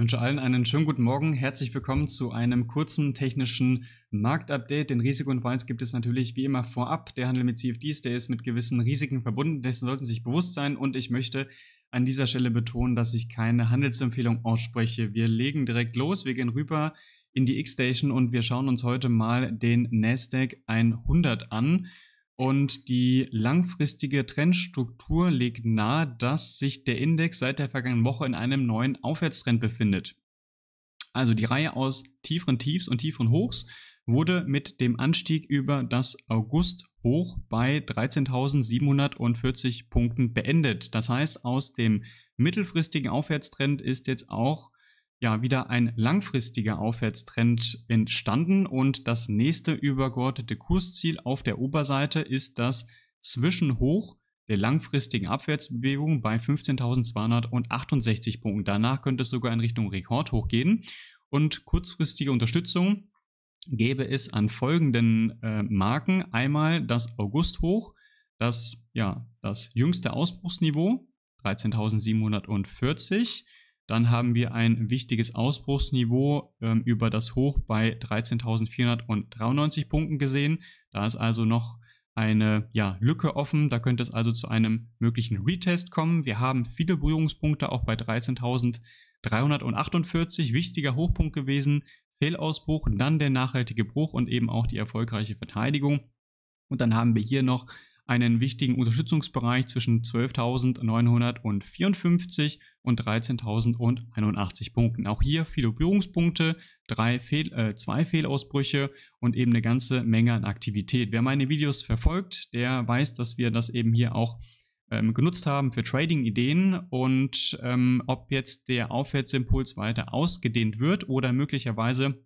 wünsche allen einen schönen guten Morgen. Herzlich willkommen zu einem kurzen technischen Marktupdate. Den Risiko und Preis gibt es natürlich wie immer vorab. Der Handel mit CFDs, der ist mit gewissen Risiken verbunden. Dessen sollten Sie sich bewusst sein. Und ich möchte an dieser Stelle betonen, dass ich keine Handelsempfehlung ausspreche. Wir legen direkt los. Wir gehen rüber in die X-Station und wir schauen uns heute mal den Nasdaq 100 an. Und die langfristige Trendstruktur legt nahe, dass sich der Index seit der vergangenen Woche in einem neuen Aufwärtstrend befindet. Also die Reihe aus tieferen Tiefs und tieferen Hochs wurde mit dem Anstieg über das August-Hoch bei 13.740 Punkten beendet. Das heißt, aus dem mittelfristigen Aufwärtstrend ist jetzt auch ja wieder ein langfristiger Aufwärtstrend entstanden und das nächste übergeordnete Kursziel auf der Oberseite ist das Zwischenhoch der langfristigen Abwärtsbewegung bei 15.268 Punkten. Danach könnte es sogar in Richtung Rekordhoch gehen und kurzfristige Unterstützung gäbe es an folgenden äh, Marken einmal das Augusthoch, das ja das jüngste Ausbruchsniveau 13.740 dann haben wir ein wichtiges Ausbruchsniveau ähm, über das Hoch bei 13.493 Punkten gesehen. Da ist also noch eine ja, Lücke offen. Da könnte es also zu einem möglichen Retest kommen. Wir haben viele Berührungspunkte auch bei 13.348. Wichtiger Hochpunkt gewesen. Fehlausbruch, dann der nachhaltige Bruch und eben auch die erfolgreiche Verteidigung. Und dann haben wir hier noch einen wichtigen Unterstützungsbereich zwischen 12.954 und 13.081 Punkten. Auch hier viele Berührungspunkte, drei Fehl, äh, zwei Fehlausbrüche und eben eine ganze Menge an Aktivität. Wer meine Videos verfolgt, der weiß, dass wir das eben hier auch ähm, genutzt haben für Trading-Ideen und ähm, ob jetzt der Aufwärtsimpuls weiter ausgedehnt wird oder möglicherweise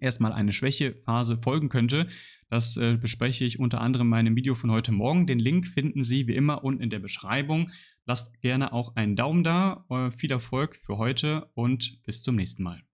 erstmal eine Schwächephase folgen könnte. Das äh, bespreche ich unter anderem in meinem Video von heute Morgen. Den Link finden Sie wie immer unten in der Beschreibung. Lasst gerne auch einen Daumen da. Euer äh, viel Erfolg für heute und bis zum nächsten Mal.